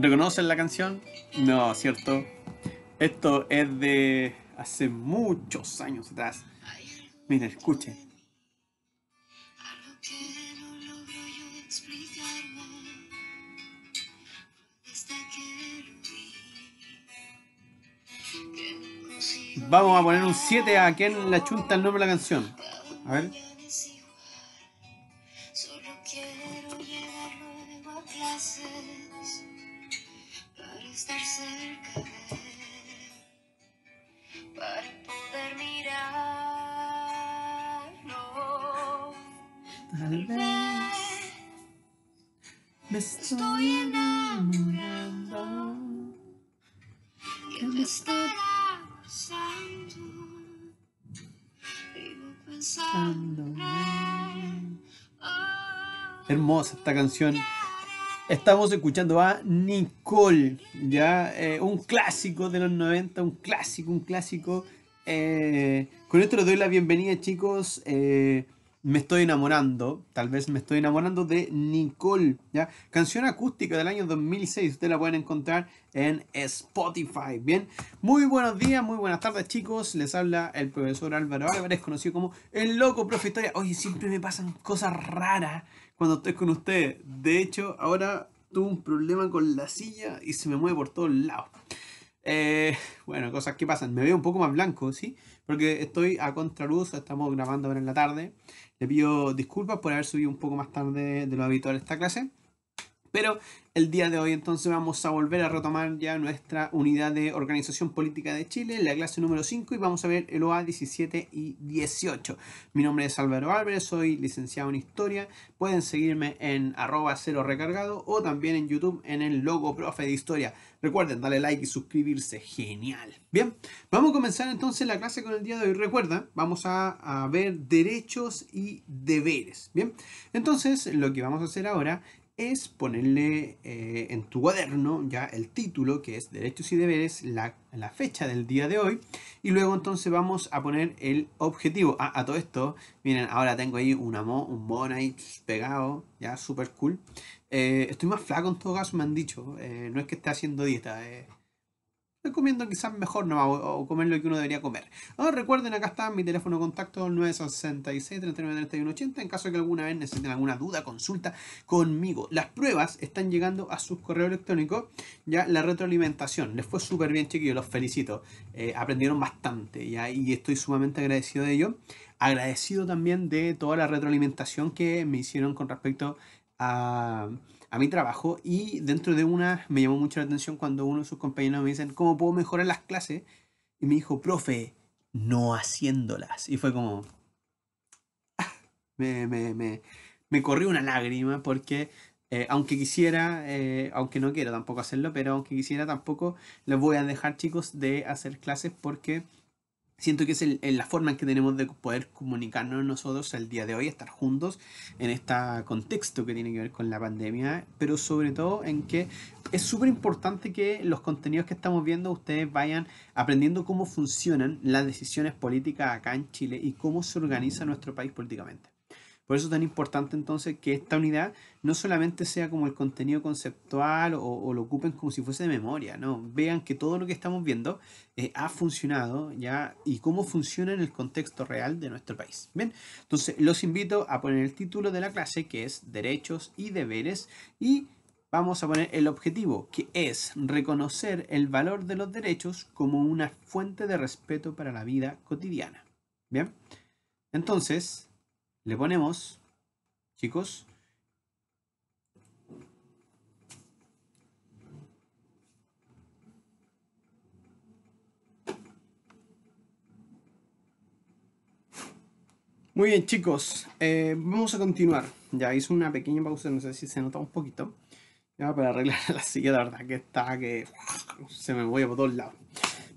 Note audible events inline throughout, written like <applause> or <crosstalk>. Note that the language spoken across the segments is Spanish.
¿Reconocen la canción? No, ¿cierto? Esto es de hace muchos años atrás. Miren, escuchen. Vamos a poner un 7 a en la chunta el nombre de la canción. A ver. esta canción. Estamos escuchando a Nicole, ya eh, un clásico de los 90, un clásico, un clásico. Eh, con esto les doy la bienvenida, chicos. Eh, me estoy enamorando, tal vez me estoy enamorando de Nicole, ¿ya? Canción acústica del año 2006, ustedes la pueden encontrar en Spotify, ¿bien? Muy buenos días, muy buenas tardes chicos, les habla el profesor Álvaro Álvarez, conocido como el loco profe Oye, siempre me pasan cosas raras cuando estoy con usted, De hecho, ahora tuve un problema con la silla y se me mueve por todos lados. Eh, bueno, cosas que pasan. Me veo un poco más blanco, ¿sí? Porque estoy a contraluz, estamos grabando ahora en la tarde. Le pido disculpas por haber subido un poco más tarde de lo habitual esta clase. Pero el día de hoy entonces vamos a volver a retomar ya nuestra unidad de organización política de Chile, la clase número 5 y vamos a ver el OA 17 y 18. Mi nombre es Álvaro Álvarez, soy licenciado en historia. Pueden seguirme en arroba cero recargado o también en YouTube en el logo profe de historia. Recuerden darle like y suscribirse, genial. Bien, vamos a comenzar entonces la clase con el día de hoy. Recuerda, vamos a, a ver derechos y deberes. Bien, entonces lo que vamos a hacer ahora es ponerle eh, en tu cuaderno ya el título, que es Derechos y Deberes, la, fecha del día de hoy, y luego entonces vamos a poner el objetivo. Ah, a todo esto, miren, ahora tengo ahí un un mono ahí pegado, ya súper cool. Eh, estoy más flaco en todo caso, me han dicho, eh, no es que esté haciendo dieta, recomiendo quizás mejor no o, comer lo que uno debería comer. Ah, recuerden, acá está mi teléfono de contacto 966 393180. en caso de que alguna vez necesiten alguna duda, consulta conmigo. Las pruebas están llegando a sus correos electrónicos, ya la retroalimentación. Les fue súper bien, chiquillos, los felicito. Eh, aprendieron bastante ¿ya? y estoy sumamente agradecido de ello. Agradecido también de toda la retroalimentación que me hicieron con respecto a a mi trabajo y dentro de una me llamó mucho la atención cuando uno de sus compañeros me dicen, ¿cómo puedo mejorar las clases? Y me dijo, profe, no haciéndolas. Y fue como... me, me, me, me corrió una lágrima porque eh, aunque quisiera, eh, aunque no quiero tampoco hacerlo, pero aunque quisiera tampoco les voy a dejar chicos de hacer clases porque siento que es la forma en que tenemos de poder comunicarnos nosotros el día de hoy, estar juntos en este contexto que tiene que ver con la pandemia, pero sobre todo en que es súper importante que los contenidos que estamos viendo ustedes vayan aprendiendo cómo funcionan las decisiones políticas acá en Chile y cómo se organiza nuestro país políticamente. Por eso es tan importante entonces que esta unidad no solamente sea como el contenido conceptual o, lo ocupen como si fuese de memoria, no, vean que todo lo que estamos viendo eh, ha funcionado ya y cómo funciona en el contexto real de nuestro país. Bien, entonces los invito a poner el título de la clase que es Derechos y Deberes y vamos a poner el objetivo, que es reconocer el valor de los derechos como una fuente de respeto para la vida cotidiana. Bien, entonces le ponemos, chicos, Muy bien, chicos, eh, vamos a continuar. Ya hice una pequeña pausa, no sé si se nota un poquito. Ya para arreglar <laughs> la silla, la verdad que está que se me voy por todos lados.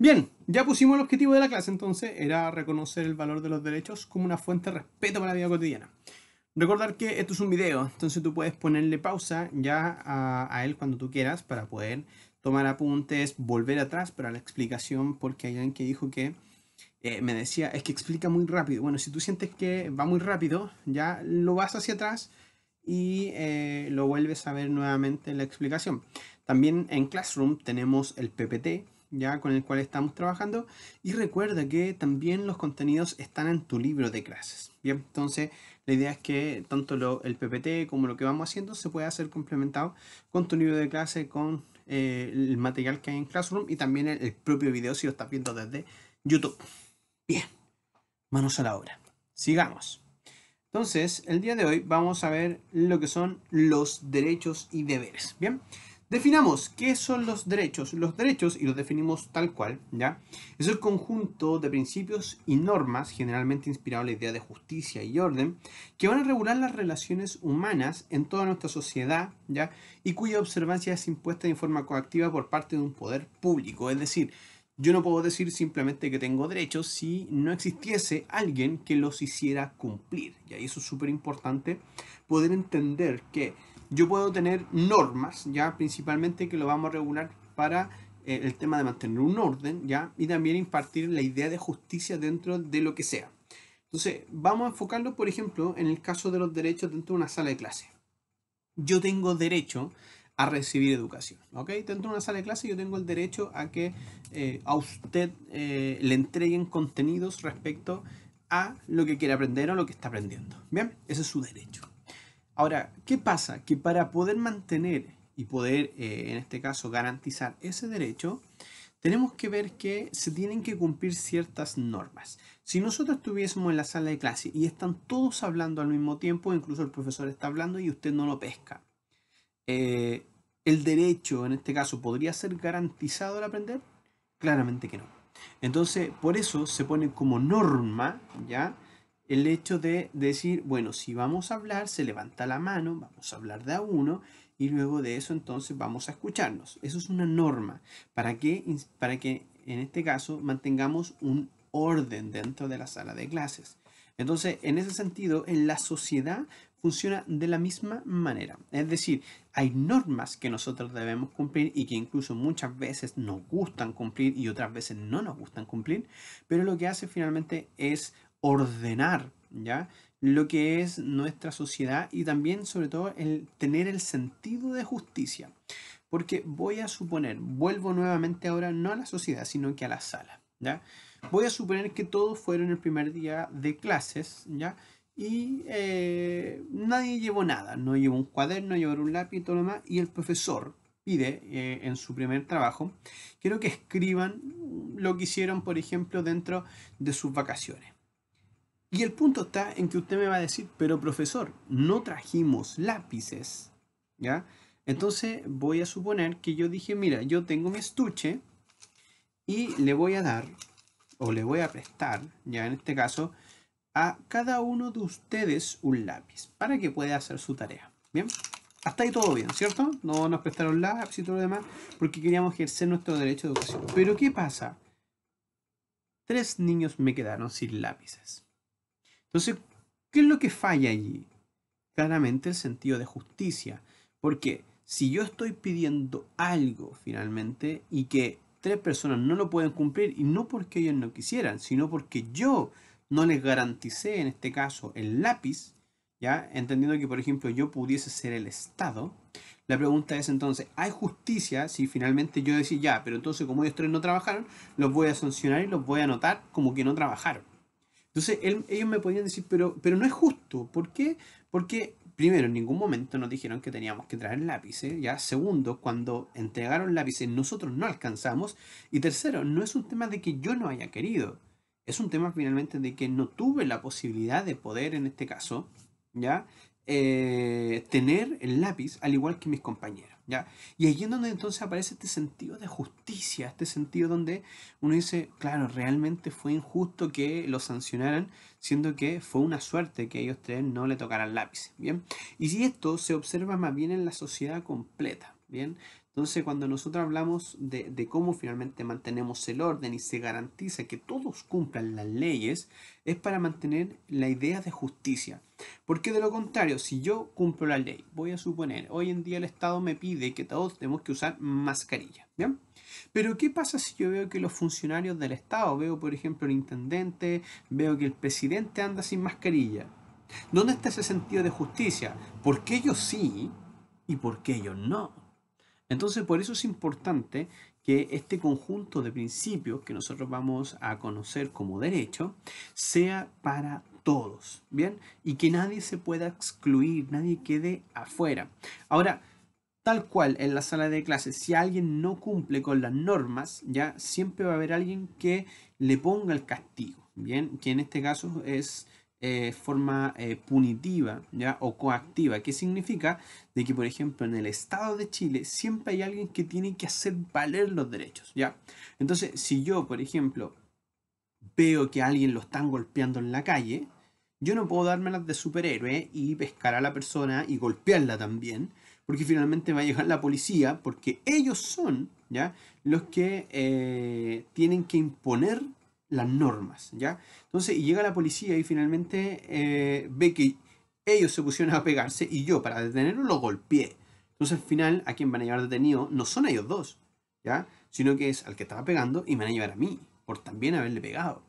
Bien, ya pusimos el objetivo de la clase, entonces era reconocer el valor de los derechos como una fuente de respeto para la vida cotidiana. Recordar que esto es un video, entonces tú puedes ponerle pausa ya a, él cuando tú quieras para poder tomar apuntes, volver atrás para la explicación, porque hay alguien que dijo que eh, me decía, es que explica muy rápido. Bueno, si tú sientes que va muy rápido, ya lo vas hacia atrás y eh, lo vuelves a ver nuevamente en la explicación. También en Classroom tenemos el PPT, ya con el cual estamos trabajando. Y recuerda que también los contenidos están en tu libro de clases. Bien, entonces la idea es que tanto lo, el PPT como lo que vamos haciendo se puede hacer complementado con tu libro de clase, con eh, el material que hay en Classroom y también el, propio video si lo estás viendo desde YouTube. Bien, manos a la obra. Sigamos. Entonces, el día de hoy vamos a ver lo que son los derechos y deberes. Bien. Definamos qué son los derechos. Los derechos, y los definimos tal cual, ¿ya? Es el conjunto de principios y normas, generalmente inspirado en la idea de justicia y orden, que van a regular las relaciones humanas en toda nuestra sociedad, ¿ya? Y cuya observancia es impuesta de forma coactiva por parte de un poder público. Es decir, yo no puedo decir simplemente que tengo derechos si no existiese alguien que los hiciera cumplir. Y eso es súper importante, poder entender que yo puedo tener normas, ya principalmente que lo vamos a regular para eh, el tema de mantener un orden, ya, y también impartir la idea de justicia dentro de lo que sea. Entonces, vamos a enfocarlo, por ejemplo, en el caso de los derechos dentro de una sala de clase. Yo tengo derecho a recibir educación. ¿ok? Dentro de una sala de clase yo tengo el derecho a que eh, a usted eh, le entreguen contenidos respecto a lo que quiere aprender o lo que está aprendiendo. Bien, ese es su derecho. Ahora, ¿qué pasa? Que para poder mantener y poder, eh, en este caso, garantizar ese derecho, tenemos que ver que se tienen que cumplir ciertas normas. Si nosotros estuviésemos en la sala de clase y están todos hablando al mismo tiempo, incluso el profesor está hablando y usted no lo pesca, eh, ¿el derecho en este caso podría ser garantizado al aprender? Claramente que no. Entonces, por eso se pone como norma, ¿ya? el hecho de decir, bueno, si vamos a hablar, se levanta la mano, vamos a hablar de a uno y luego de eso entonces vamos a escucharnos. Eso es una norma para que, para que en este caso mantengamos un orden dentro de la sala de clases. Entonces, en ese sentido, en la sociedad funciona de la misma manera. Es decir, hay normas que nosotros debemos cumplir y que incluso muchas veces nos gustan cumplir y otras veces no nos gustan cumplir, pero lo que hace finalmente es ordenar, ¿ya? Lo que es nuestra sociedad y también, sobre todo, el tener el sentido de justicia. Porque voy a suponer, vuelvo nuevamente ahora no a la sociedad, sino que a la sala, ¿ya? Voy a suponer que todos fueron el primer día de clases, ¿ya? Y eh, nadie llevó nada, no llevó un cuaderno, llevó un lápiz y todo lo demás, y el profesor, pide eh, en su primer trabajo, quiero que escriban lo que hicieron, por ejemplo, dentro de sus vacaciones. Y el punto está en que usted me va a decir, pero profesor, no trajimos lápices. ¿Ya? Entonces voy a suponer que yo dije, mira, yo tengo mi estuche y le voy a dar, o le voy a prestar, ya en este caso, a cada uno de ustedes un lápiz para que pueda hacer su tarea. Bien, hasta ahí todo bien, ¿cierto? No nos prestaron lápiz y todo lo demás porque queríamos ejercer nuestro derecho de educación. Pero ¿qué pasa? Tres niños me quedaron sin lápices. Entonces, ¿qué es lo que falla allí? Claramente el sentido de justicia. Porque si yo estoy pidiendo algo finalmente y que tres personas no lo pueden cumplir, y no porque ellos no quisieran, sino porque yo no les garanticé, en este caso, el lápiz, ¿ya? Entendiendo que, por ejemplo, yo pudiese ser el Estado, la pregunta es entonces, ¿hay justicia si finalmente yo decía, ya, pero entonces como ellos tres no trabajaron, los voy a sancionar y los voy a anotar como que no trabajaron? Entonces ellos me podían decir, pero, pero no es justo. ¿Por qué? Porque primero, en ningún momento nos dijeron que teníamos que traer lápices, ¿ya? Segundo, cuando entregaron lápices nosotros no alcanzamos. Y tercero, no es un tema de que yo no haya querido. Es un tema finalmente de que no tuve la posibilidad de poder, en este caso, ¿ya? Eh, tener el lápiz al igual que mis compañeros. Y ahí es donde entonces aparece este sentido de justicia, este sentido donde uno dice, claro, realmente fue injusto que lo sancionaran, siendo que fue una suerte que ellos tres no le tocaran lápiz, ¿bien? Y si esto se observa más bien en la sociedad completa, ¿bien? Entonces, cuando nosotros hablamos de, cómo finalmente mantenemos el orden y se garantiza que todos cumplan las leyes, es para mantener la idea de justicia. Porque de lo contrario, si yo cumplo la ley, voy a suponer, hoy en día el Estado me pide que todos tenemos que usar mascarilla, ¿bien? Pero ¿qué pasa si yo veo que los funcionarios del Estado, veo por ejemplo el intendente, veo que el presidente anda sin mascarilla? ¿Dónde está ese sentido de justicia? ¿Por qué ellos sí y por qué ellos no? Entonces, por eso es importante que este conjunto de principios que nosotros vamos a conocer como derecho sea para todos, ¿bien? Y que nadie se pueda excluir, nadie quede afuera. Ahora, tal cual en la sala de clases, si alguien no cumple con las normas, ya siempre va a haber alguien que le ponga el castigo, ¿bien? Que en este caso es eh, forma eh, punitiva ¿ya? o coactiva, que significa de que, por ejemplo, en el Estado de Chile siempre hay alguien que tiene que hacer valer los derechos. ¿ya? Entonces, si yo, por ejemplo, veo que alguien lo están golpeando en la calle, yo no puedo dármelas de superhéroe y pescar a la persona y golpearla también, porque finalmente va a llegar la policía, porque ellos son ¿ya? los que eh, tienen que imponer las normas, ¿ya? Entonces, y llega la policía y finalmente eh, ve que ellos se pusieron a pegarse y yo, para detenerlo, lo golpeé. Entonces, al final, a quien van a llevar detenido no son ellos dos, ¿ya? Sino que es al que estaba pegando y me van a llevar a mí, por también haberle pegado.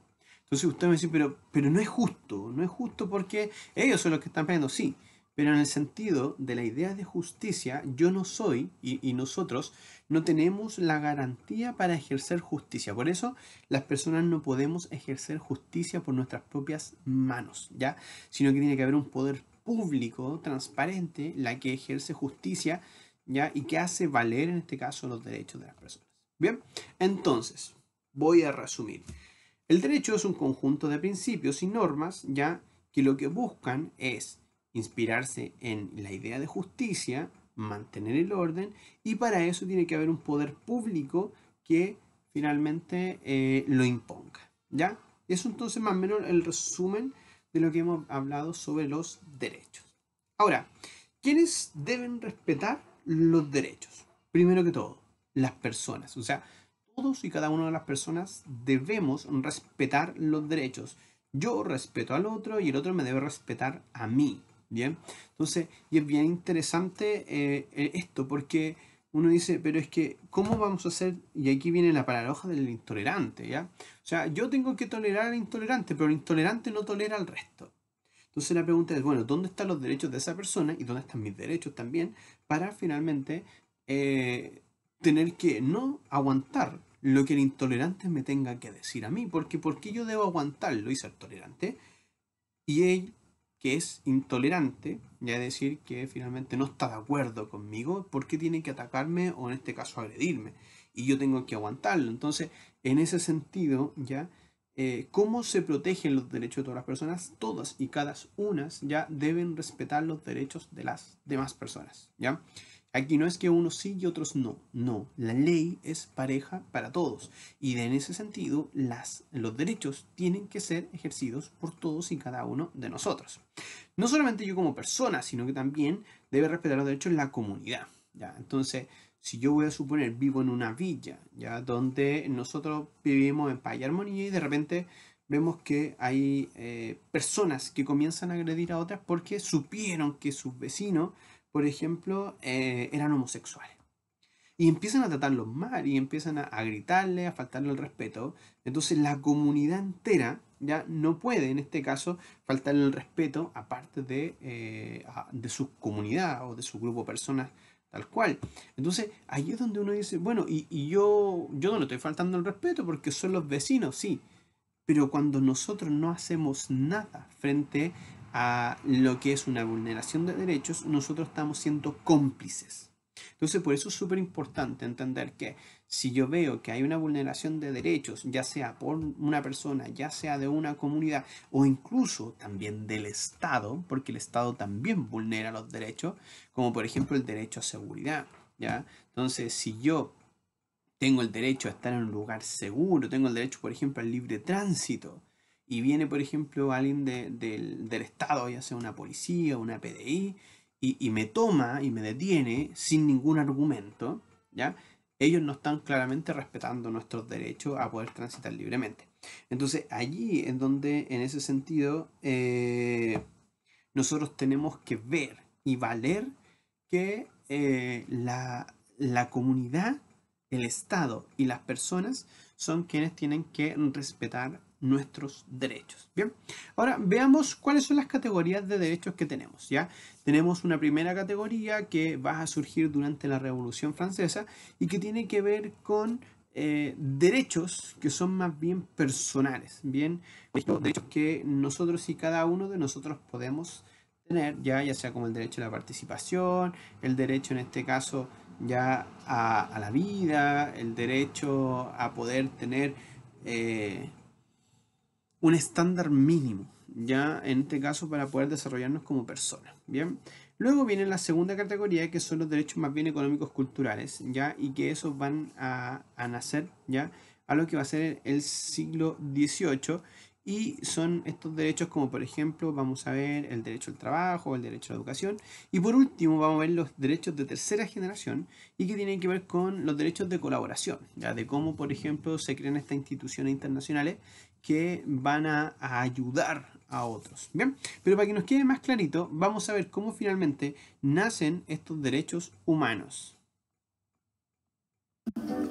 Entonces, usted me dice, pero, pero no es justo, no es justo porque ellos son los que están pegando, sí. Pero en el sentido de la idea de justicia, yo no soy, y, y nosotros, no tenemos la garantía para ejercer justicia. Por eso las personas no podemos ejercer justicia por nuestras propias manos, ¿ya? Sino que tiene que haber un poder público, transparente, la que ejerce justicia, ¿ya? Y que hace valer, en este caso, los derechos de las personas. Bien, entonces, voy a resumir. El derecho es un conjunto de principios y normas, ¿ya? Que lo que buscan es inspirarse en la idea de justicia, mantener el orden y para eso tiene que haber un poder público que finalmente eh, lo imponga. ¿Ya? Eso entonces más o menos el resumen de lo que hemos hablado sobre los derechos. Ahora, ¿quiénes deben respetar los derechos? Primero que todo, las personas. O sea, todos y cada una de las personas debemos respetar los derechos. Yo respeto al otro y el otro me debe respetar a mí. Bien, entonces, y es bien interesante eh, esto, porque uno dice, pero es que, ¿cómo vamos a hacer? Y aquí viene la paradoja del intolerante, ¿ya? O sea, yo tengo que tolerar al intolerante, pero el intolerante no tolera al resto. Entonces la pregunta es, bueno, ¿dónde están los derechos de esa persona y dónde están mis derechos también? Para finalmente eh, tener que no aguantar lo que el intolerante me tenga que decir a mí, porque ¿por qué yo debo lo y ser tolerante? Y él que es intolerante, ya decir, que finalmente no está de acuerdo conmigo, porque tiene que atacarme o en este caso agredirme? Y yo tengo que aguantarlo. Entonces, en ese sentido, ya, eh, ¿cómo se protegen los derechos de todas las personas? Todas y cada unas ya deben respetar los derechos de las demás personas, ¿ya? Aquí no es que unos sí y otros no, no, la ley es pareja para todos y en ese sentido las, los derechos tienen que ser ejercidos por todos y cada uno de nosotros. No solamente yo como persona, sino que también debe respetar los derechos la comunidad. ¿ya? Entonces, si yo voy a suponer vivo en una villa, ¿ya? donde nosotros vivimos en paz y armonía y de repente vemos que hay eh, personas que comienzan a agredir a otras porque supieron que sus vecinos por ejemplo, eh, eran homosexuales. Y empiezan a tratarlos mal y empiezan a, gritarle, a faltarle el respeto. Entonces la comunidad entera ya no puede, en este caso, faltarle el respeto aparte de, eh, de su comunidad o de su grupo de personas tal cual. Entonces, ahí es donde uno dice, bueno, y, y, yo, yo no le estoy faltando el respeto porque son los vecinos, sí. Pero cuando nosotros no hacemos nada frente a lo que es una vulneración de derechos, nosotros estamos siendo cómplices. Entonces, por eso es súper importante entender que si yo veo que hay una vulneración de derechos, ya sea por una persona, ya sea de una comunidad o incluso también del Estado, porque el Estado también vulnera los derechos, como por ejemplo el derecho a seguridad, ¿ya? Entonces, si yo tengo el derecho a estar en un lugar seguro, tengo el derecho, por ejemplo, al libre tránsito, y viene, por ejemplo, alguien del, Estado, ya sea una policía, una PDI, y, me toma y me detiene sin ningún argumento, ¿ya? Ellos no están claramente respetando nuestros derechos a poder transitar libremente. Entonces, allí es donde, en ese sentido, eh, nosotros tenemos que ver y valer que eh, la, la comunidad, el Estado y las personas son quienes tienen que respetar nuestros derechos. Bien, ahora veamos cuáles son las categorías de derechos que tenemos. ¿ya? Tenemos una primera categoría que va a surgir durante la Revolución Francesa y que tiene que ver con eh, derechos que son más bien personales, bien, derechos que nosotros y cada uno de nosotros podemos tener, ya, ya sea como el derecho a la participación, el derecho en este caso ya a, la vida, el derecho a poder tener eh, un estándar mínimo, ya en este caso para poder desarrollarnos como personas. Bien, luego viene la segunda categoría que son los derechos más bien económicos culturales, ya y que esos van a, a nacer ya a lo que va a ser el siglo XVIII y son estos derechos como por ejemplo vamos a ver el derecho al trabajo, el derecho a la educación y por último vamos a ver los derechos de tercera generación y que tienen que ver con los derechos de colaboración, ya de cómo por ejemplo se crean estas instituciones internacionales que van a, ayudar a otros. Bien, pero para que nos quede más clarito, vamos a ver cómo finalmente nacen estos derechos humanos.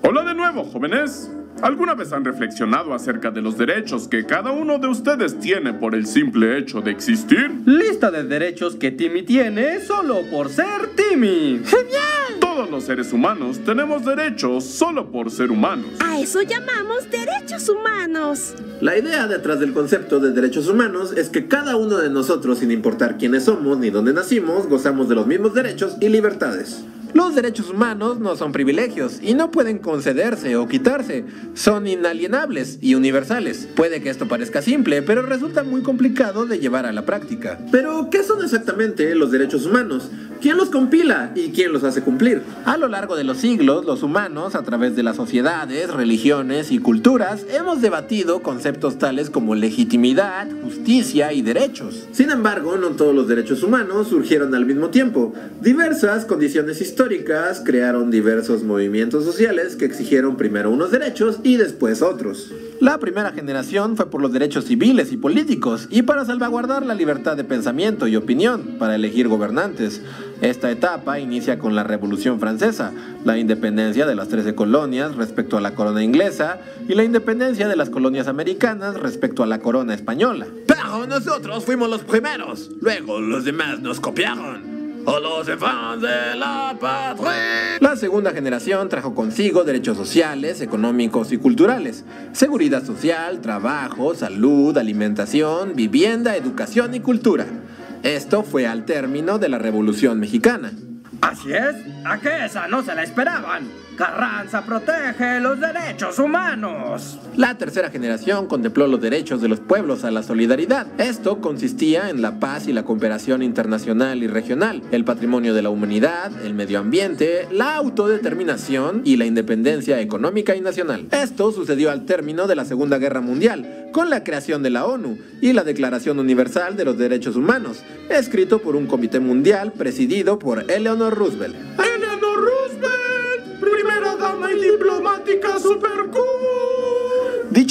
Hola de nuevo, jóvenes. ¿Alguna vez han reflexionado acerca de los derechos que cada uno de ustedes tiene por el simple hecho de existir? Lista de derechos que Timmy tiene solo por ser Timmy. ¡Genial! Todos los seres humanos tenemos derechos solo por ser humanos. A eso llamamos derechos humanos. La idea detrás del concepto de derechos humanos es que cada uno de nosotros, sin importar quiénes somos ni dónde nacimos, gozamos de los mismos derechos y libertades. Los derechos humanos no son privilegios y no pueden concederse o quitarse, son inalienables y universales. Puede que esto parezca simple, pero resulta muy complicado de llevar a la práctica. Pero, ¿qué son exactamente los derechos humanos? ¿Quién los compila y quién los hace cumplir? A lo largo de los siglos, los humanos, a través de las sociedades, religiones y culturas, hemos debatido conceptos tales como legitimidad, justicia y derechos. Sin embargo, no todos los derechos humanos surgieron al mismo tiempo. Diversas condiciones históricas históricas crearon diversos movimientos sociales que exigieron primero unos derechos y después otros. La primera generación fue por los derechos civiles y políticos y para salvaguardar la libertad de pensamiento y opinión para elegir gobernantes. Esta etapa inicia con la Revolución Francesa, la independencia de las 13 colonias respecto a la corona inglesa y la independencia de las colonias americanas respecto a la corona española. Pero nosotros fuimos los primeros, luego los demás nos copiaron a los fans de la patria. La segunda generación trajo consigo derechos sociales, económicos y culturales, seguridad social, trabajo, salud, alimentación, vivienda, educación y cultura. Esto fue al término de la Revolución Mexicana. Así es, a qué esa no se la esperaban. Carranza protege los derechos humanos. La tercera generación contempló los derechos de los pueblos a la solidaridad. Esto consistía en la paz y la cooperación internacional y regional, el patrimonio de la humanidad, el medio ambiente, la autodeterminación y la independencia económica y nacional. Esto sucedió al término de la Segunda Guerra Mundial, con la creación de la ONU y la Declaración Universal de los Derechos Humanos, escrito por un comité mundial presidido por Eleanor Roosevelt diplomática cool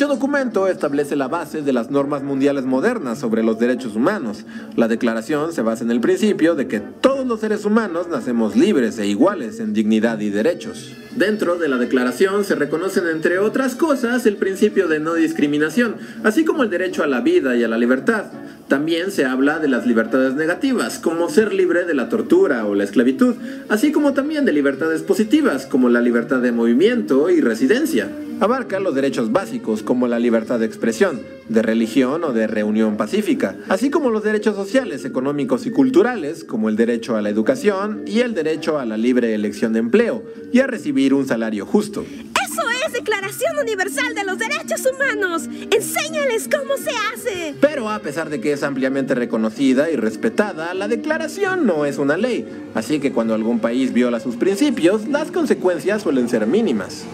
Dicho documento establece la base de las normas mundiales modernas sobre los derechos humanos. La declaración se basa en el principio de que todos los seres humanos nacemos libres e iguales en dignidad y derechos. Dentro de la declaración se reconocen entre otras cosas el principio de no discriminación, así como el derecho a la vida y a la libertad. También se habla de las libertades negativas, como ser libre de la tortura o la esclavitud, así como también de libertades positivas, como la libertad de movimiento y residencia. Abarca los derechos básicos como la libertad de expresión, de religión o de reunión pacífica, así como los derechos sociales, económicos y culturales como el derecho a la educación y el derecho a la libre elección de empleo y a recibir un salario justo. Eso es Declaración Universal de los Derechos Humanos. Enséñales cómo se hace. Pero a pesar de que es ampliamente reconocida y respetada, la declaración no es una ley. Así que cuando algún país viola sus principios, las consecuencias suelen ser mínimas.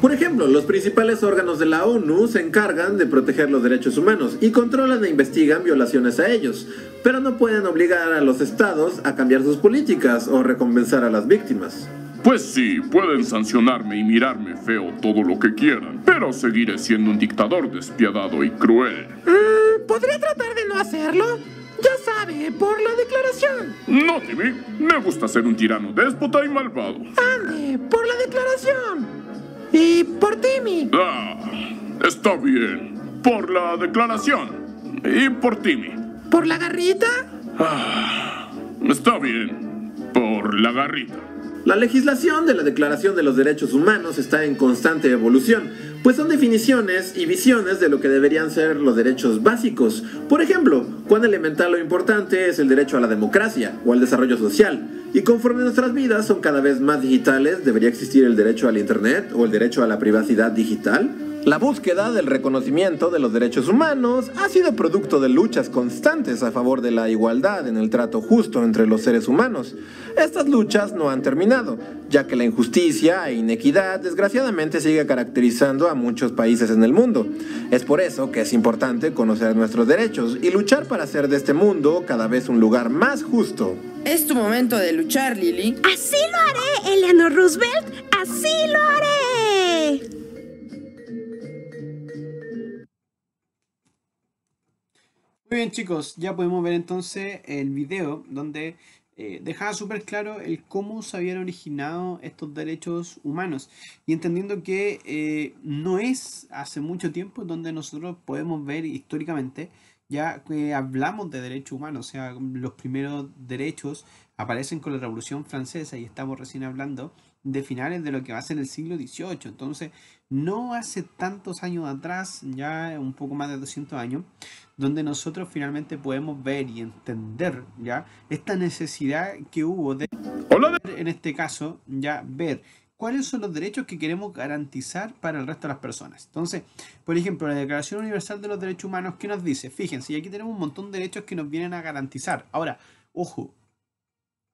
Por ejemplo, los principales órganos de la ONU se encargan de proteger los derechos humanos y controlan e investigan violaciones a ellos, pero no pueden obligar a los estados a cambiar sus políticas o recompensar a las víctimas. Pues sí, pueden sancionarme y mirarme feo todo lo que quieran, pero seguiré siendo un dictador despiadado y cruel. Mm, ¿Podría tratar de no hacerlo? Ya sabe, por la declaración. No, Timmy. Me gusta ser un tirano déspota y malvado. Ande, por la declaración. Y por Timmy. Ah, está bien. Por la declaración. Y por Timmy. ¿Por la garrita? Ah, está bien. Por la garrita. La legislación de la Declaración de los Derechos Humanos está en constante evolución, pues son definiciones y visiones de lo que deberían ser los derechos básicos. Por ejemplo, cuán elemental o importante es el derecho a la democracia o al desarrollo social. Y conforme nuestras vidas son cada vez más digitales, debería existir el derecho al Internet o el derecho a la privacidad digital. La búsqueda del reconocimiento de los derechos humanos ha sido producto de luchas constantes a favor de la igualdad en el trato justo entre los seres humanos. Estas luchas no han terminado, ya que la injusticia e inequidad desgraciadamente sigue caracterizando a muchos países en el mundo. Es por eso que es importante conocer nuestros derechos y luchar para hacer de este mundo cada vez un lugar más justo. Es tu momento de luchar, Lily. Así lo haré, Eleanor Roosevelt. Así lo haré. Muy bien chicos, ya podemos ver entonces el video donde eh, dejaba súper claro el cómo se habían originado estos derechos humanos y entendiendo que eh, no es hace mucho tiempo donde nosotros podemos ver históricamente ya que hablamos de derechos humanos, o sea, los primeros derechos aparecen con la Revolución Francesa y estamos recién hablando de finales de lo que va a ser el siglo XVIII. Entonces, no hace tantos años atrás, ya un poco más de 200 años, donde nosotros finalmente podemos ver y entender ya esta necesidad que hubo de, en este caso, ya ver cuáles son los derechos que queremos garantizar para el resto de las personas. Entonces, por ejemplo, la Declaración Universal de los Derechos Humanos, ¿qué nos dice? Fíjense, y aquí tenemos un montón de derechos que nos vienen a garantizar. Ahora, ojo,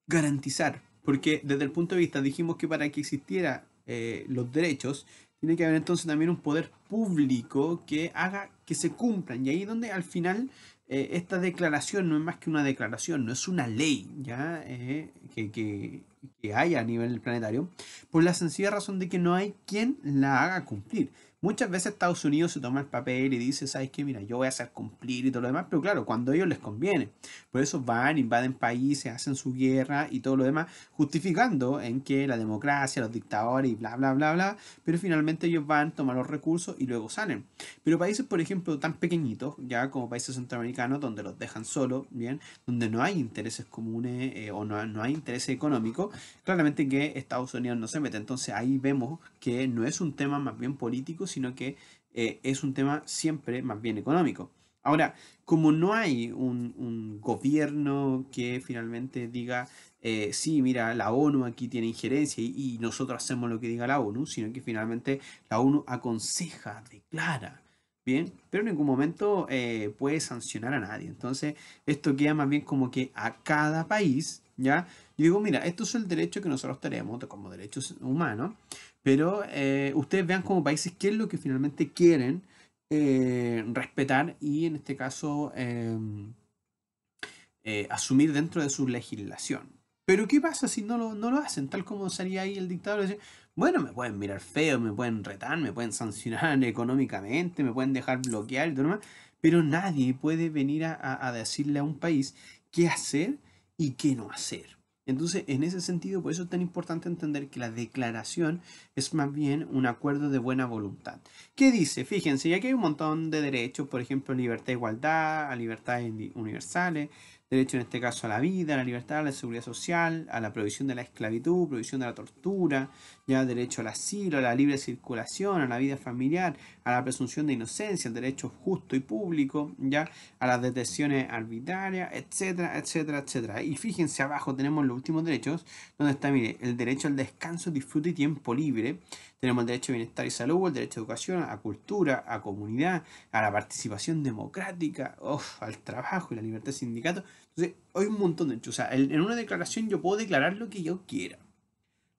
garantizar porque desde el punto de vista, dijimos que para que existieran eh, los derechos, tiene que haber entonces también un poder público que haga que se cumplan. Y ahí es donde al final eh, esta declaración no es más que una declaración, no es una ley ya eh, que, que, que, haya a nivel planetario, por la sencilla razón de que no hay quien la haga cumplir. Muchas veces Estados Unidos se toma el papel y dice, ¿sabes qué? Mira, yo voy a hacer cumplir y todo lo demás, pero claro, cuando a ellos les conviene. Por eso van, invaden países, hacen su guerra y todo lo demás, justificando en que la democracia, los dictadores y bla, bla, bla, bla, pero finalmente ellos van, toman los recursos y luego salen. Pero países, por ejemplo, tan pequeñitos, ya como países centroamericanos, donde los dejan solo, ¿bien? Donde no hay intereses comunes eh, o no, no hay interés económico, claramente que Estados Unidos no se mete. Entonces ahí vemos que no es un tema más bien político, sino que eh, es un tema siempre más bien económico. Ahora, como no hay un, gobierno que finalmente diga, eh, sí, mira, la ONU aquí tiene injerencia y, nosotros hacemos lo que diga la ONU, sino que finalmente la ONU aconseja, declara, ¿bien? Pero en ningún momento eh, puede sancionar a nadie. Entonces, esto queda más bien como que a cada país, ¿ya? y digo, mira, esto es el derecho que nosotros tenemos como derechos humanos, pero eh, ustedes vean como países qué es lo que finalmente quieren eh, respetar y en este caso em, eh, asumir dentro de su legislación. Pero ¿qué pasa si no lo, no lo hacen? Tal como sería ahí el dictador, bueno, me pueden mirar feo, me pueden retar, me pueden sancionar <laughs> económicamente, me pueden dejar bloquear y todo lo demás, pero nadie puede venir a decirle a un país qué hacer y qué no hacer. Entonces, en ese sentido, por eso es tan importante entender que la declaración es más bien un acuerdo de buena voluntad. ¿Qué dice? Fíjense, ya que hay un montón de derechos, por ejemplo, libertad, e igualdad, a libertades universales, derecho en este caso a la vida, a la libertad, a la seguridad social, a la prohibición de la esclavitud, prohibición de la tortura, ya el derecho al asilo, a la libre circulación, a la vida familiar, a la presunción de inocencia, el derecho justo y público, ya a las detenciones arbitrarias, etcétera, etcétera, etcétera. Y fíjense abajo tenemos los últimos derechos, donde está, mire, el derecho al descanso, disfrute y tiempo libre. Tenemos el derecho a bienestar y salud, el derecho a educación, a cultura, a comunidad, a la participación democrática, al trabajo y la libertad de sindicato. Entonces, hay un montón de derechos. O sea, en una declaración yo puedo declarar lo que yo quiera.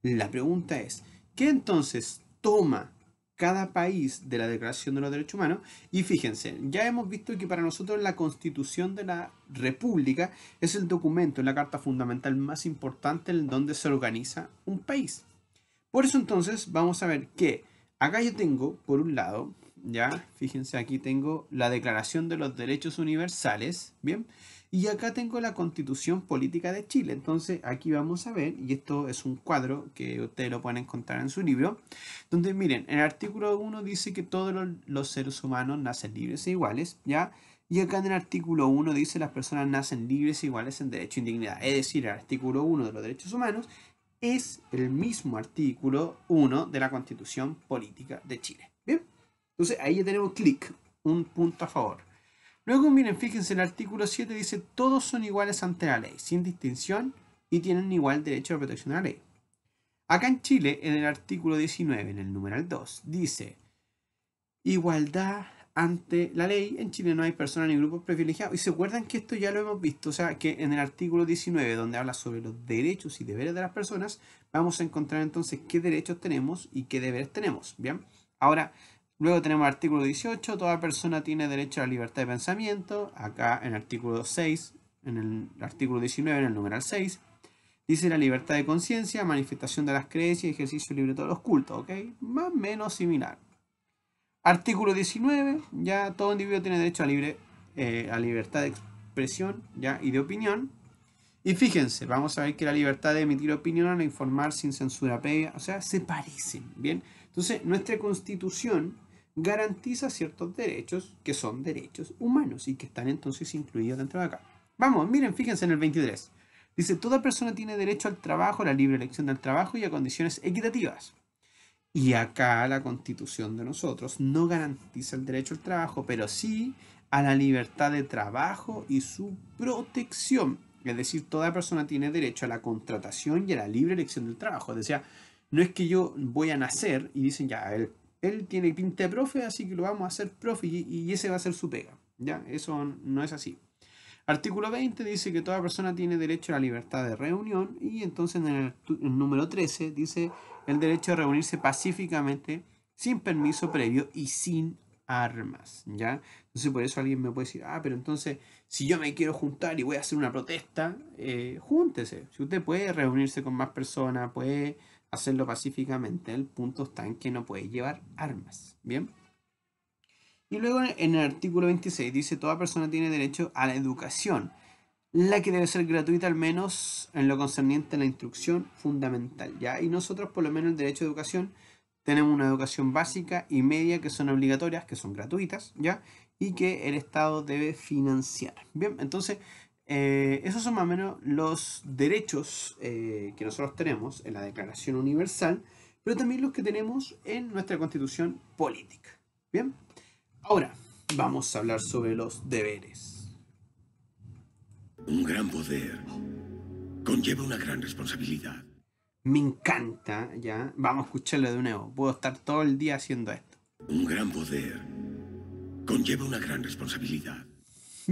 La pregunta es, ¿qué entonces toma cada país de la Declaración de los Derechos Humanos. Y fíjense, ya hemos visto que para nosotros la constitución de la República es el documento, la carta fundamental más importante en donde se organiza un país. Por eso entonces vamos a ver que acá yo tengo, por un lado, ya, fíjense aquí tengo la Declaración de los Derechos Universales, ¿bien? bien y acá tengo la constitución política de Chile. Entonces aquí vamos a ver, y esto es un cuadro que ustedes lo pueden encontrar en su libro, donde miren, el artículo 1 dice que todos los, seres humanos nacen libres e iguales, ¿ya? Y acá en el artículo 1 dice las personas nacen libres e iguales en derecho y e dignidad. Es decir, el artículo 1 de los derechos humanos es el mismo artículo 1 de la constitución política de Chile. ¿Bien? Entonces ahí ya tenemos clic, un punto a favor. Luego, miren, fíjense, el artículo 7 dice, todos son iguales ante la ley, sin distinción, y tienen igual derecho a protección de la ley. Acá en Chile, en el artículo 19, en el numeral 2, dice, igualdad ante la ley, en Chile no hay personas ni grupos privilegiados. Y se acuerdan que esto ya lo hemos visto, o sea, que en el artículo 19, donde habla sobre los derechos y deberes de las personas, vamos a encontrar entonces qué derechos tenemos y qué deberes tenemos, ¿bien? Ahora, Luego tenemos el artículo 18, toda persona tiene derecho a la libertad de pensamiento. Acá en el artículo 6, en el artículo 19, en el numeral 6, dice la libertad de conciencia, manifestación de las creencias y ejercicio libre de todos los cultos, ¿ok? Más o menos similar. Artículo 19, ya todo individuo tiene derecho a, libre, eh, libertad de expresión ya, y de opinión. Y fíjense, vamos a ver que la libertad de emitir opinión e informar sin censura previa, o sea, se parecen, ¿bien? Entonces, nuestra constitución garantiza ciertos derechos que son derechos humanos y que están entonces incluidos dentro de acá. Vamos, miren, fíjense en el 23. Dice, toda persona tiene derecho al trabajo, a la libre elección del trabajo y a condiciones equitativas. Y acá la constitución de nosotros no garantiza el derecho al trabajo, pero sí a la libertad de trabajo y su protección. Es decir, toda persona tiene derecho a la contratación y a la libre elección del trabajo. O sea, no es que yo voy a nacer y dicen, ya, el él tiene pinta de profe, así que lo vamos a hacer profe y, ese va a ser su pega. ¿ya? Eso no es así. Artículo 20 dice que toda persona tiene derecho a la libertad de reunión y entonces en el, número 13 dice el derecho a reunirse pacíficamente sin permiso previo y sin armas, ¿ya? Entonces por eso alguien me puede decir, ah, pero entonces si yo me quiero juntar y voy a hacer una protesta, eh, júntese. Si usted puede reunirse con más personas, puede hacerlo pacíficamente. El punto está en que no puede llevar armas. Bien. Y luego en el artículo 26 dice, toda persona tiene derecho a la educación, la que debe ser gratuita al menos en lo concerniente a la instrucción fundamental. ¿ya? Y nosotros por lo menos el derecho a educación tenemos una educación básica y media que son obligatorias, que son gratuitas, ¿ya? Y que el Estado debe financiar. Bien, entonces eh, esos son más o menos los derechos eh, que nosotros tenemos en la Declaración Universal, pero también los que tenemos en nuestra constitución política. Bien, ahora vamos a hablar sobre los deberes. Un gran poder conlleva una gran responsabilidad. Me encanta, ya. Vamos a escucharlo de nuevo. Puedo estar todo el día haciendo esto. Un gran poder conlleva una gran responsabilidad.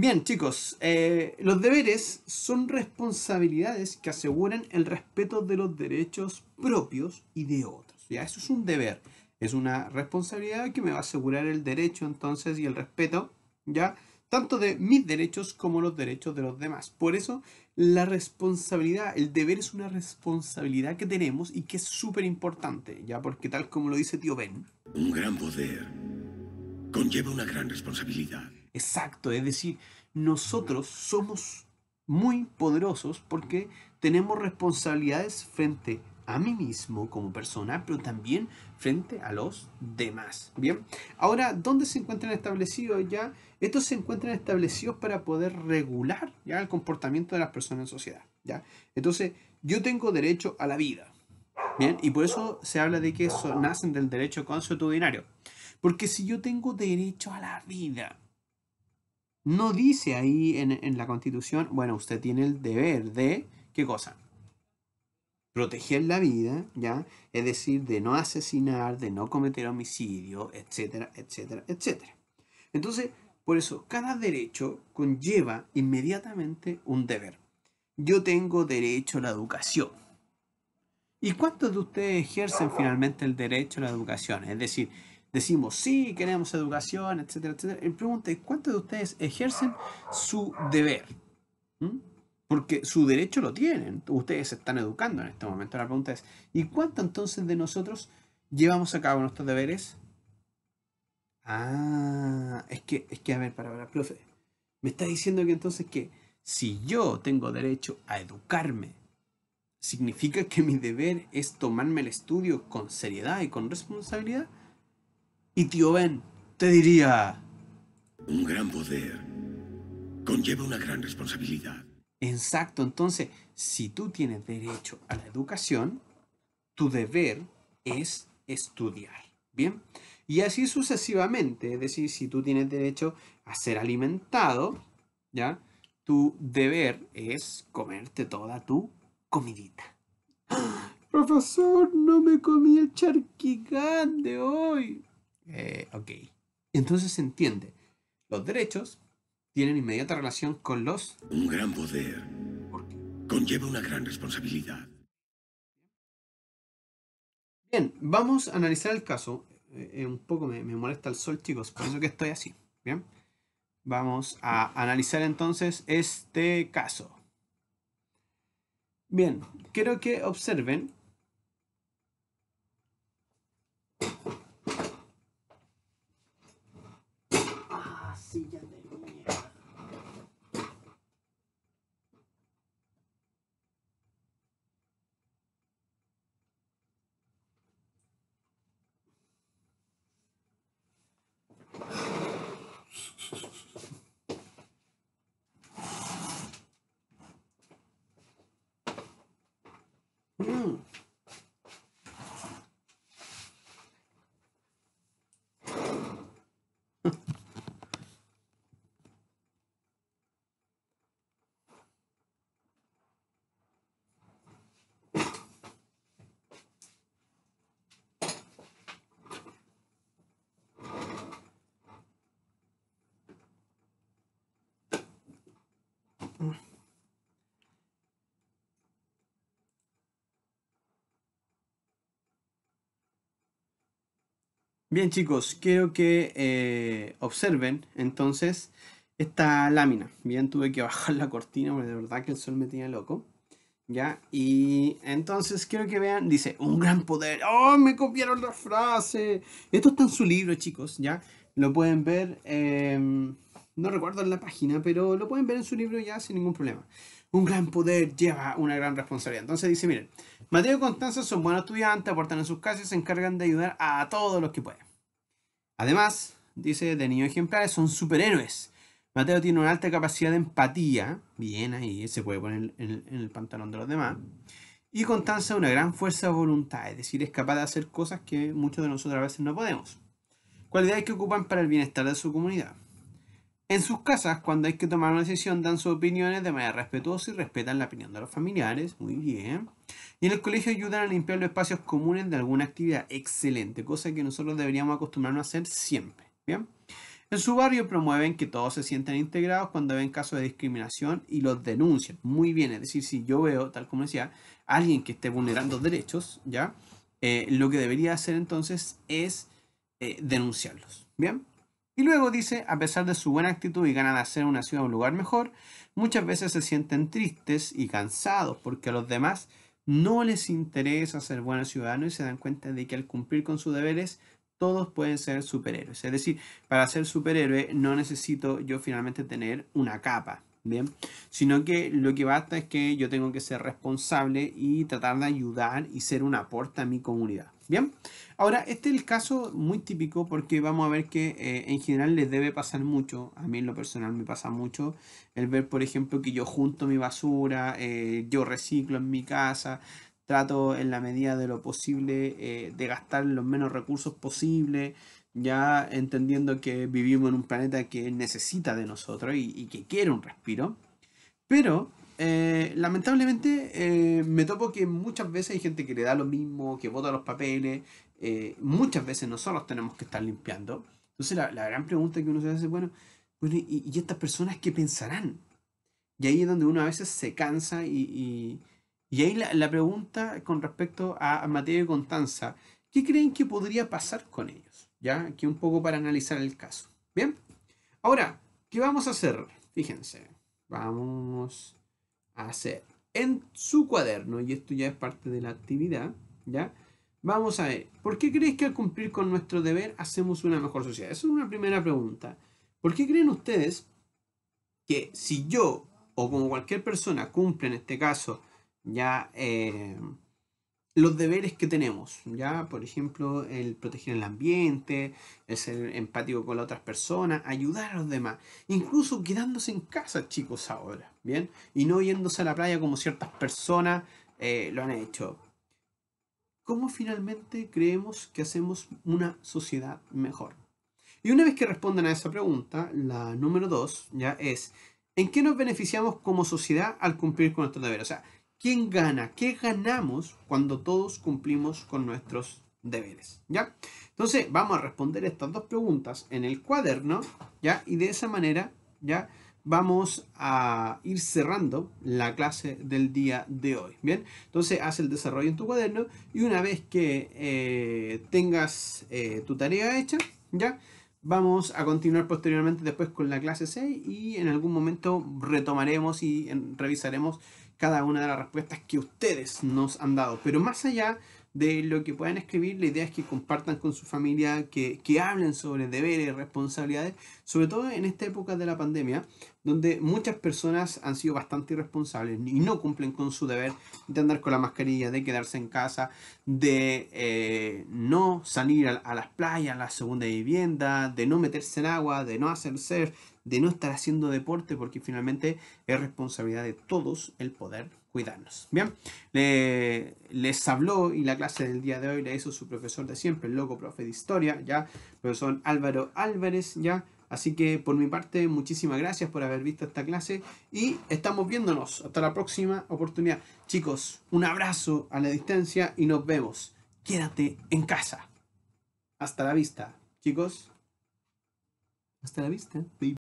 Bien, chicos, eh, los deberes son responsabilidades que aseguran el respeto de los derechos propios y de otros. Ya, eso es un deber. Es una responsabilidad que me va a asegurar el derecho entonces y el respeto, ¿ya? Tanto de mis derechos como los derechos de los demás. Por eso la responsabilidad, el deber es una responsabilidad que tenemos y que es súper importante, ¿ya? Porque tal como lo dice tío Ben. Un gran poder conlleva una gran responsabilidad exacto. Es decir, nosotros somos muy poderosos porque tenemos responsabilidades frente a mí mismo como persona, pero también frente a los demás. Bien, ahora, ¿dónde se encuentran establecidos ya? Estos se encuentran establecidos para poder regular ya el comportamiento de las personas en sociedad. ¿ya? Entonces, yo tengo derecho a la vida. Bien, y por eso se habla de que eso nacen del derecho consuetudinario. Porque si yo tengo derecho a la vida, no dice ahí en, la constitución, bueno, usted tiene el deber de, ¿qué cosa? Proteger la vida, ¿ya? Es decir, de no asesinar, de no cometer homicidio, etcétera, etcétera, etcétera. Entonces, por eso, cada derecho conlleva inmediatamente un deber. Yo tengo derecho a la educación. ¿Y cuántos de ustedes ejercen finalmente el derecho a la educación? Es decir, decimos, sí, queremos educación, etcétera, etcétera, El pregunta, es, ¿cuántos de ustedes ejercen su deber? ¿Mm? Porque su derecho lo tienen, ustedes se están educando en este momento. La pregunta es, ¿y cuánto entonces de nosotros llevamos a cabo nuestros deberes? Ah, es que, es que, a ver, para, ver, profe, me está diciendo que entonces que si yo tengo derecho a educarme, significa que mi deber es tomarme el estudio con seriedad y con responsabilidad. Y tío Ben te diría... Un gran poder conlleva una gran responsabilidad. Exacto, entonces, si tú tienes derecho a la educación, tu deber es estudiar. Bien, y así sucesivamente, es decir, si tú tienes derecho a ser alimentado, ¿ya? Tu deber es comerte toda tu comidita. ¡Ah! Profesor, no me comí el charquicán de hoy. Eh, ok. Entonces se entiende. Los derechos tienen inmediata relación con los... Un gran poder. Conlleva una gran responsabilidad. Bien, vamos a analizar el caso. Eh, eh, un poco me, me, molesta el sol, chicos, por eso que estoy así. Bien. Vamos a analizar entonces este caso. Bien, quiero que observen Bien chicos, quiero que eh, observen entonces esta lámina. Bien, tuve que <laughs> bajar la cortina porque de verdad que el sol me tenía loco. ¿Ya? Y entonces quiero que vean, dice, un gran poder. ¡Oh, me copiaron la frase! Esto está en su libro chicos, ¿ya? Lo pueden ver. Eh, no recuerdo la página, pero lo pueden ver en su libro ya sin ningún problema. Un gran poder lleva una gran responsabilidad. Entonces dice, miren, Mateo y Constanza son buenos estudiantes, aportan a sus casas y se encargan de ayudar a todos los que pueden. Además, dice, de niños ejemplares son superhéroes. Mateo tiene una alta capacidad de empatía, bien ahí, se puede poner en el, en el pantalón de los demás. Y Constanza una gran fuerza de voluntad, es decir, es capaz de hacer cosas que muchos de nosotros a veces no podemos. Cualidades que ocupan para el bienestar de su comunidad. En sus casas, cuando hay que tomar una decisión, dan sus opiniones de manera respetuosa y respetan la opinión de los familiares. Muy bien. Y en el colegio ayudan a limpiar los espacios comunes de alguna actividad. Excelente, cosa que nosotros deberíamos acostumbrarnos a hacer siempre. Bien. En su barrio promueven que todos se sientan integrados cuando ven casos de discriminación y los denuncian. Muy bien, es decir, si yo veo, tal como decía, alguien que esté vulnerando derechos, ¿ya? Eh, lo que debería hacer entonces es eh, denunciarlos. Bien. Y luego dice, a pesar de su buena actitud y ganas de hacer una ciudad un lugar mejor, muchas veces se sienten tristes y cansados porque a los demás no les interesa ser buenos ciudadanos y se dan cuenta de que al cumplir con sus deberes todos pueden ser superhéroes. Es decir, para ser superhéroe no necesito yo finalmente tener una capa, ¿bien? Sino que lo que basta es que yo tengo que ser responsable y tratar de ayudar y ser un aporte a mi comunidad, ¿bien? Ahora, este es el caso muy típico porque vamos a ver que eh, en general les debe pasar mucho, a mí en lo personal me pasa mucho, el ver, por ejemplo, que yo junto mi basura, eh, yo reciclo en mi casa, trato en la medida de lo posible eh, de gastar los menos recursos posible, ya entendiendo que vivimos en un planeta que necesita de nosotros y, que quiere un respiro. Pero lamentablemente me topo que muchas veces hay gente que le da lo mismo, que vota los papeles eh, muchas veces nosotros tenemos que estar limpiando. Entonces la, gran pregunta que uno se hace es, bueno, ¿y, estas personas qué pensarán? Y ahí es donde uno a veces se cansa y, ahí la, pregunta con respecto a, a Mateo y Constanza, ¿qué creen que podría pasar con ellos? Ya, aquí un poco para analizar el caso. Bien, ahora, ¿qué vamos a hacer? Fíjense, vamos a hacer en su cuaderno, y esto ya es parte de la actividad, ¿ya? Vamos a ver, ¿por qué crees que al cumplir con nuestro deber hacemos una mejor sociedad? Esa es una primera pregunta. ¿Por qué creen ustedes que si yo o como cualquier persona cumple en este caso ya eh, los deberes que tenemos, ya por ejemplo el proteger el ambiente, el ser empático con las otras personas, ayudar a los demás, incluso quedándose en casa chicos ahora, ¿bien? Y no yéndose a la playa como ciertas personas eh, lo han hecho cómo finalmente creemos que hacemos una sociedad mejor. Y una vez que respondan a esa pregunta, la número dos ya es, ¿en qué nos beneficiamos como sociedad al cumplir con nuestros deberes? O sea, ¿quién gana? ¿Qué ganamos cuando todos cumplimos con nuestros deberes? ¿Ya? Entonces, vamos a responder estas dos preguntas en el cuaderno, ¿ya? Y de esa manera, ¿ya? vamos a ir cerrando la clase del día de hoy. Bien, entonces haz el desarrollo en tu cuaderno y una vez que eh, tengas eh, tu tarea hecha, ya vamos a continuar posteriormente después con la clase 6 y en algún momento retomaremos y revisaremos cada una de las respuestas que ustedes nos han dado. Pero más allá de lo que puedan escribir. La idea es que compartan con su familia, que, hablen sobre deberes, y responsabilidades, sobre todo en esta época de la pandemia, donde muchas personas han sido bastante irresponsables y no cumplen con su deber de andar con la mascarilla, de quedarse en casa, de eh, no salir a, a, las playas, a la segunda vivienda, de no meterse en agua, de no hacer surf, de no estar haciendo deporte, porque finalmente es responsabilidad de todos el poder cuidarnos. Bien, les habló y la clase del día de hoy la hizo su profesor de siempre, el loco profe de historia, ya, profesor Álvaro Álvarez, ya. Así que por mi parte, muchísimas gracias por haber visto esta clase y estamos viéndonos. Hasta la próxima oportunidad. Chicos, un abrazo a la distancia y nos vemos. Quédate en casa. Hasta la vista, chicos. Hasta la vista.